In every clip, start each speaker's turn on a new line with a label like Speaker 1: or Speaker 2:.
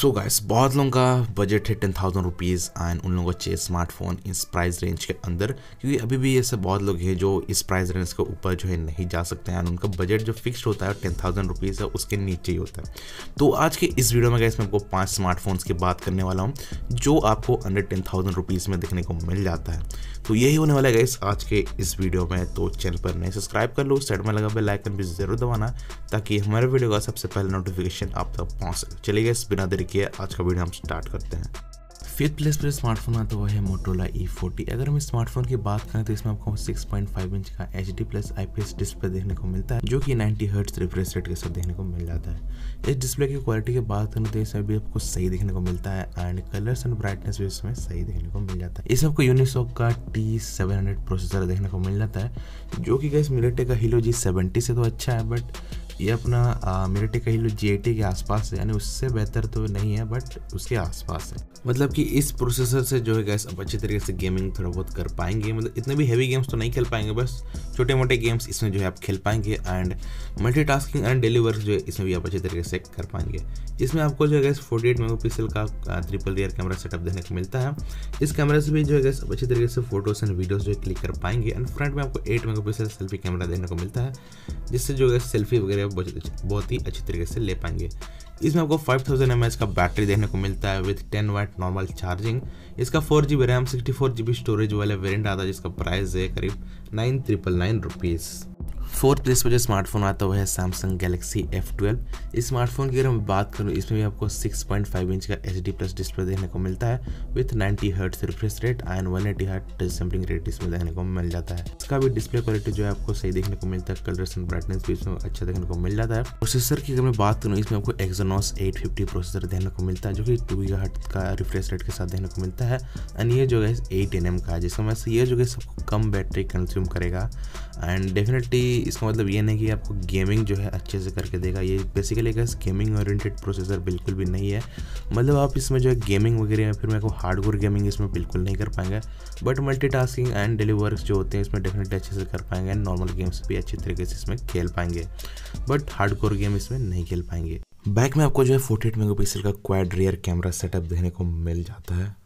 Speaker 1: so guys बहुत लोगों का बजट है टेन थाउजेंड रुपीज़ एंड उन लोगों को चाहिए स्मार्टफोन इस प्राइस रेंज के अंदर क्योंकि अभी भी ऐसे बहुत लोग हैं जो इस प्राइस रेंज के ऊपर जो है नहीं जा सकते हैं एंड उनका बजट जो फिक्स होता है टेन थाउजेंड रुपीज़ है उसके नीचे ही होता है तो आज के इस वीडियो में गाइस मैं आपको पाँच स्मार्टफोन्स की बात करने वाला हूँ जो आपको अंडर टेन थाउजेंड रुपीज़ में देखने को मिल जाता है तो यही होने वाला है गाइस आज के इस वीडियो में तो चैनल पर नए सब्सक्राइब कर लो साइड में लगा बेल आइकन भी जरूर दबाना ताकि हमारे वीडियो का सबसे पहले नोटिफिकेशन आप तक पहुँच सके चलिए गए बिना देरी देखिए आज का वीडियो हम स्टार्ट करते हैं फिफ्थ प्लेस पर स्मार्टफोन आता हुआ है मोटोला ई फोर्टी अगर हम स्मार्टफोन की बात करें तो इसमें आपको 6.5 इंच का H D plus I P S display देखने को मिलता है जो कि 90 हर्ट्स रिफ्रेश रेट के साथ देखने को मिल जाता है इस डिस्प्ले की क्वालिटी की बात करें तो इसमें भी आपको सही देखने को मिलता है एंड कलर्स एंड ब्राइटनेस भी इसमें सही देखने को मिल जाता है इस आपको यूनिसो का टी प्रोसेसर देखने को मिल जाता है जो कि गैस मिलेटे का हिलो जी से तो अच्छा है बट ये अपना मेरठे कह लो जी के आसपास है यानी उससे बेहतर तो नहीं है बट उसके आसपास है मतलब कि इस प्रोसेसर से जो है गैस आप अच्छी तरीके से गेमिंग थोड़ा बहुत कर पाएंगे मतलब इतने भी हैवी गेम्स तो नहीं खेल पाएंगे बस छोटे मोटे गेम्स इसमें जो है आप खेल पाएंगे and multitasking and daily work जो है इसमें भी आप अच्छे तरीके से कर पाएंगे इसमें आपको जो है गैस फोर्टी एट मेगापिक्सल का ट्रिपल रियर कैमरा सेटअप देखने को मिलता है इस कैमरे से भी जो है गैस अच्छे तरीके से फोटोज एंड वीडियोज जो है क्लिक कर पाएंगे एंड फ्रंट में आपको एट मेगा सेल्फी कैमरा देखने को मिलता है जिससे जो है सेल्फी वगैरह बहुत ही अच्छी तरीके से ले पाएंगे इसमें आपको 5000 थाउजेंड का बैटरी देखने को मिलता है विद 10 वाट नॉर्मल चार्जिंग इसका four G B RAM sixty four G B storage वाला वेरियंट आता है जिसका प्राइस है करीब nine triple nine rupees fourth place पर जो स्मार्टफोन आता हुआ है सैमसंग गैलेक्सी एफ ट्वेल्व इस स्मार्टफोन की अगर मैं बात करूँ इसमें भी आपको 6.5 इंच का एच डी प्लस डिस्प्ले देखने को मिलता है with 90 hertz refresh rate and one eighty hertz touch rate इसमें देखने को मिल जाता है इसका भी डिस्प्ले क्वालिटी जो है आपको सही देखने को मिलता है कलर्स एंड ब्राइटनेस भी इसमें अच्छा देखने को मिल जाता है प्रोसेसर की अगर मैं बात करूँ इसमें आपको एक्जोनॉस एट प्रोसेसर देखने को मिलता है जो कि टू गीगा का रिफ्रेश रेट के साथ देखने को मिलता है एंड ये जो है एट एन का है जिसमें मतलब से ये जो है सबको कम बैटरी कंज्यूम करेगा एंड डेफिनेटली इसका मतलब ये नहीं कि आपको गेमिंग जो है अच्छे से करके देगा ये बेसिकली एक गेमिंग ओरिएंटेड प्रोसेसर बिल्कुल भी नहीं है मतलब आप इसमें जो है गेमिंग वगैरह में फिर मेरे को हार्डकोर गेमिंग इसमें बिल्कुल नहीं कर पाएंगे but multi and daily work जो होते हैं इसमें डेफिनेटली अच्छे से कर पाएंगे एंड नॉर्मल गेम्स भी अच्छे तरीके से इसमें खेल पाएंगे बट हार्डकोर गेम इसमें नहीं खेल पाएंगे बैक में आपको जो है फोर्टी मेगा पिक्सल का क्वाड रियर कैमरा सेटअप देखने को मिल जाता है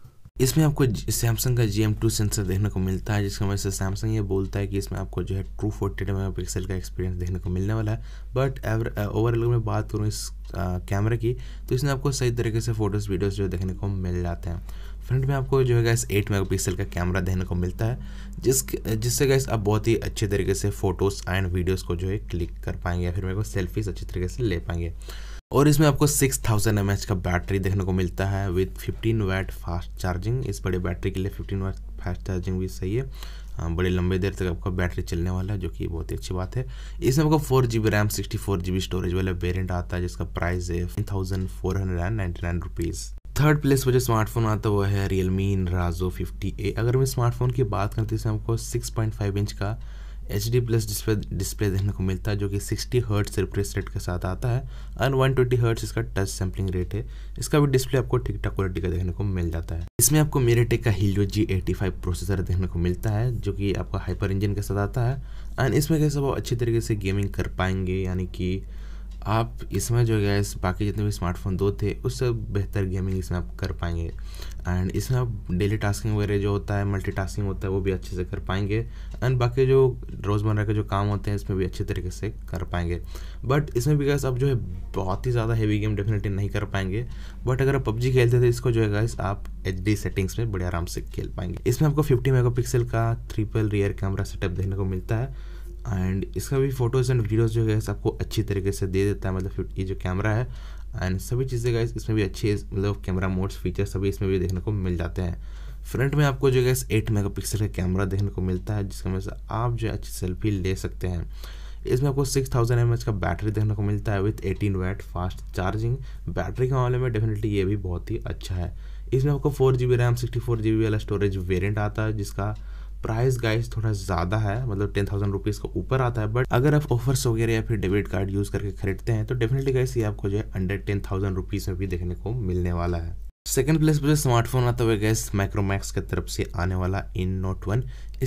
Speaker 1: इसमें आपको सैमसंग का जी एम टू सेंसर देखने को मिलता है जिसकी वजह से सैमसंग ये बोलता है कि इसमें आपको जो है ट्रू फोर्टी मेगा पिक्सल का एक्सपीरियंस देखने को मिलने वाला है बट एवर ओवरऑल मैं बात करूँ इस कैमरा uh, की तो इसमें आपको सही तरीके से फोटोज़ वीडियोज़ जो देखने को मिल जाते हैं फ्रंट में आपको जो है गैस मेगा पिक्सल का कैमरा देखने को मिलता है जिस uh, जिससे गैस आप बहुत ही अच्छे तरीके से फोटोज़ एंड वीडियोज़ को जो है क्लिक कर पाएंगे या फिर मेरे को सेल्फीज अच्छे तरीके से ले पाएंगे और इसमें आपको 6000 थाउजेंड का बैटरी देखने को मिलता है विद 15 वैट फास्ट चार्जिंग इस बड़े बैटरी के लिए 15 वैट फास्ट चार्जिंग भी सही है बड़े लंबे देर तक आपका बैटरी चलने वाला है जो कि बहुत ही अच्छी बात है इसमें आपको four G B RAM sixty four G B storage वाला वेरियंट आता है जिसका प्राइस है थाउजेंड थर्ड प्लेस पर जो स्मार्टफोन आता है वो है रियलमी राजो फिफ्टी ए अगर मैं स्मार्टफोन की बात करती हूँ हमको सिक्स पॉइंट फाइव इंच का H D plus display display देखने को मिलता है जो कि 60 हर्ट्स रिफ्रेश रेट के साथ आता है एंड वन ट्वेंटी हर्ट्स इसका टच सैम्पलिंग रेट है इसका भी डिस्प्ले आपको ठीक ठाक क्वालिटी का देखने को मिल जाता है इसमें आपको मेरेटेक का Helio G eighty five processor देखने को मिलता है जो कि आपका हाइपर इंजन के साथ आता है एंड इसमें कैसे वो अच्छी तरीके से गेमिंग कर पाएंगे यानी कि आप इसमें जो गैस बाकी जितने भी स्मार्टफोन दो थे उससे बेहतर गेमिंग इसमें आप कर पाएंगे एंड इसमें आप डेली टास्किंग वगैरह जो होता है मल्टी टास्किंग होता है वो भी अच्छे से कर पाएंगे एंड बाकी जो रोज़मर्रा के जो काम होते हैं इसमें भी अच्छे तरीके से कर पाएंगे बट इसमें भी गैस आप जो है बहुत ही ज़्यादा हैवी गेम डेफिनेटली नहीं कर पाएंगे बट अगर आप पबजी खेलते थे इसको जो है गैस आप एच सेटिंग्स में बड़े आराम से खेल पाएंगे इसमें आपको फिफ्टी मेगा का ट्रिपल रियर कैमरा सेटअप देखने को मिलता है एंड इसका भी फोटोज़ एंड वीडियोज़ जो है आपको अच्छी तरीके से दे देता है मतलब ये जो कैमरा है एंड सभी चीज़ें गाइस इसमें भी अच्छे मतलब कैमरा मोड्स फीचर सभी इसमें भी देखने को मिल जाते हैं फ्रंट में आपको जो है एट मेगा पिक्सल का कैमरा देखने को मिलता है जिसके वजह से आप जो है अच्छी सेल्फी ले सकते हैं इसमें आपको सिक्स थाउजेंड एम एच का बैटरी देखने को मिलता है with eighteen watt fast charging बैटरी के मामले में डेफिनेटली ये भी बहुत ही अच्छा है इसमें आपको four G B RAM sixty four G B वाला स्टोरेज वेरियंट आता है जिसका प्राइस गाइस थोड़ा ज़्यादा है मतलब टेन थाउजेंड रुपीज़ का ऊपर आता है बट अगर आप ऑफर्स वगैरह या फिर डेबिट कार्ड यूज़ करके खरीदते हैं तो डेफिनेटली गाइस ये आपको जो है अंडर टेन थाउजेंड रुपीज़ में भी देखने को मिलने वाला है सेकेंड प्लेस पर स्मार्टफोन आता हुआ गैस माइक्रोमैक्स की तरफ से आने वाला इन नोट वन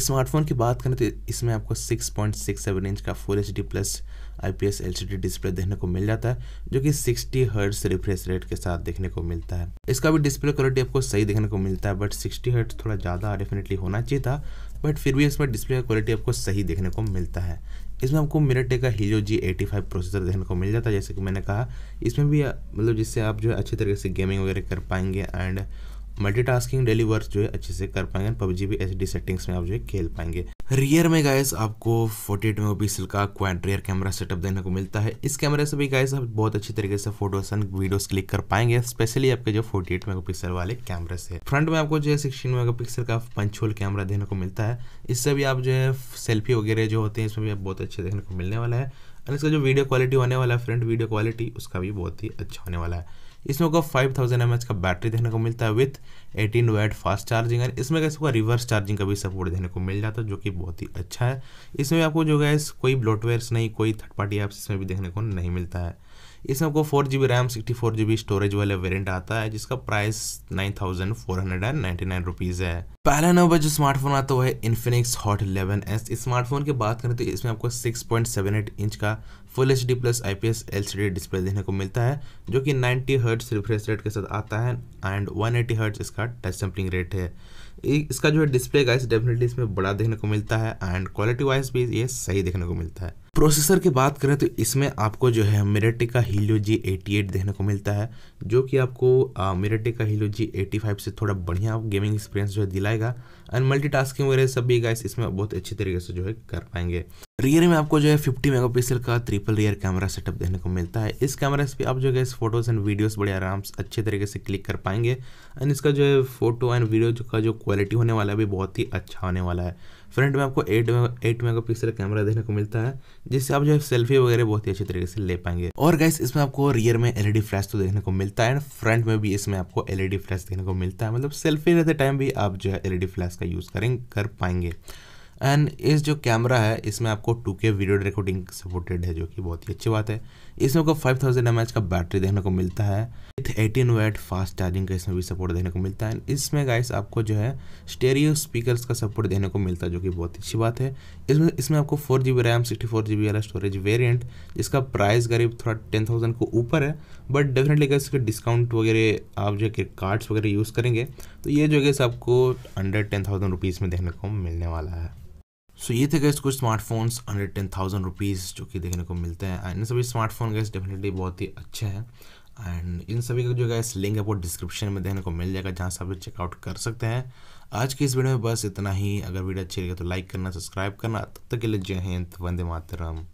Speaker 1: स्मार्टफोन की बात करें तो इसमें आपको सिक्स इंच का four H plus IPS LCD display देखने को मिल जाता है जो कि 60 हर्ट्स रिफ्रेश रेट के साथ देखने को मिलता है इसका भी डिस्प्ले क्वालिटी आपको सही देखने को मिलता है बट 60 हर्ट्स थोड़ा ज़्यादा डेफिनेटली होना चाहिए था बट फिर भी इसमें डिस्प्ले क्वालिटी आपको सही देखने को मिलता है इसमें आपको मिरटे का Helio G eighty five processor देखने को मिल जाता है जैसे कि मैंने कहा इसमें भी मतलब जिससे आप जो है अच्छी तरीके से गेमिंग वगैरह कर पाएंगे एंड मल्टीटास्किंग डेली वर्क जो है अच्छे से कर पाएंगे पबजी भी एच सेटिंग्स में आप जो है खेल पाएंगे रियर में गाइस आपको 48 एट मेगा पिक्सल का क्वाड रियर कैमरा सेटअप देने को मिलता है इस कैमरे से भी गाइस आप बहुत अच्छी तरीके से फोटोस एंड वीडियोस क्लिक कर पाएंगे स्पेशली आपके जो 48 एट मेगा वाले कैमरे से फ्रंट में आपको जो है सिक्सटीन पिक्सल का पंचोल कैमरा देने को मिलता है इससे भी आप जो है सेल्फी वगैरह जो होते हैं इसमें भी आप बहुत अच्छे देखने को मिलने वाला है और इसका जो वीडियो क्वालिटी होने वाला है फ्रंट वीडियो क्वालिटी उसका भी बहुत ही अच्छा होने वाला है इसमें को फाइव थाउजेंड एम का बैटरी देखने को मिलता है with eighteen watt fast charging and इसमें कैसे होगा रिवर्स चार्जिंग का भी सपोर्ट देखने को मिल जाता है जो कि बहुत ही अच्छा है इसमें आपको जो है कोई ब्लोटवेयर्स नहीं कोई थर्ड पार्टी ऐप्स इसमें भी देखने को नहीं मिलता है इसमें आपको four G B RAM sixty four G B storage वाले वेरिएंट आता है जिसका price nine thousand four hundred and ninety nine rupees है पहला नंबर जो स्मार्टफोन आता है Infinix Hot eleven S smartphone की बात करें तो इसमें आपको six point seven eight inch का full H D plus I P S L C D display देखने को मिलता है जो कि 90 हर्ट्स रिफ्रेश रेट के साथ आता है एंड 180 एटी हर्ट्स इसका टच सैम्पलिंग रेट है इसका जो है डिस्प्ले का इस डेफिनेटली इसमें बड़ा देखने को मिलता है एंड क्वालिटी वाइज भी ये सही देखने को मिलता है प्रोसेसर की बात करें तो इसमें आपको जो है मेरेटे का हीलो जी एटी एट देखने को मिलता है जो कि आपको मेरेटे का हीलो जी एटी फाइव से थोड़ा बढ़िया गेमिंग एक्सपीरियंस जो है दिलाएगा एंड मल्टीटास्किंग वगैरह सब भी गाइस इसमें बहुत अच्छे तरीके से जो है कर पाएंगे रियर में आपको जो है फिफ्टी मेगा का ट्रिपल रियर कैमरा सेटअप देखने को मिलता है इस कैमरा पे आप जो है फोटोज एंड वीडियोज बड़े आराम से अच्छे तरीके से क्लिक कर पाएंगे एंड इसका जो है फोटो एंड वीडियो का जो क्वालिटी होने वाला है भी बहुत ही अच्छा होने वाला है फ्रंट में आपको eight eight mega pixel camera देखने को मिलता है जिससे आप जो है सेल्फी वगैरह बहुत ही अच्छे तरीके से ले पाएंगे और गैस इसमें आपको रियर में एलईडी फ्लैश तो देखने को मिलता है एंड फ्रंट में भी इसमें आपको एलईडी फ्लैश देखने को मिलता है मतलब सेल्फी लेते टाइम भी आप जो है एल फ्लैश का यूज करें कर पाएंगे एंड इस जो कैमरा है इसमें आपको टू के वीडियो रिकॉर्डिंग सपोर्टेड है जो कि बहुत ही अच्छी बात है इसमें आपको फाइव थाउजेंड एम एच का बैटरी देखने को मिलता है with eighteen watt fast charging का इसमें भी सपोर्ट देखने को मिलता है इसमें गाइस आपको जो है स्टेरियो स्पीकर्स का सपोर्ट देने को मिलता है जो कि बहुत अच्छी बात है इसमें इसमें आपको four G B RAM sixty four G B वाला स्टोरेज वेरियंट जिसका प्राइस करीब थोड़ा टेन थाउजेंड को ऊपर है बट डेफिनेटली गाइस इसके डिस्काउंट वगैरह आप जो है कार्ड्स वगैरह यूज़ करेंगे तो ये जो गैस आपको अंडर टेन थाउजेंड रुपीज़ में देखने को मिलने वाला है सो so, ये थे गैस कुछ smartphones under ten thousand rupees जो कि देखने को मिलते हैं एंड इन सभी स्मार्टफोन गैस डेफिनेटली बहुत ही अच्छे हैं एंड इन सभी का जो गैस लिंक है वो डिस्क्रिप्शन में देखने को मिल जाएगा जहाँ से आप चेकआउट कर सकते हैं आज की इस वीडियो में बस इतना ही अगर वीडियो अच्छी लगे तो लाइक करना सब्सक्राइब करना तब तक के लिए जय हिंद वंदे मातरम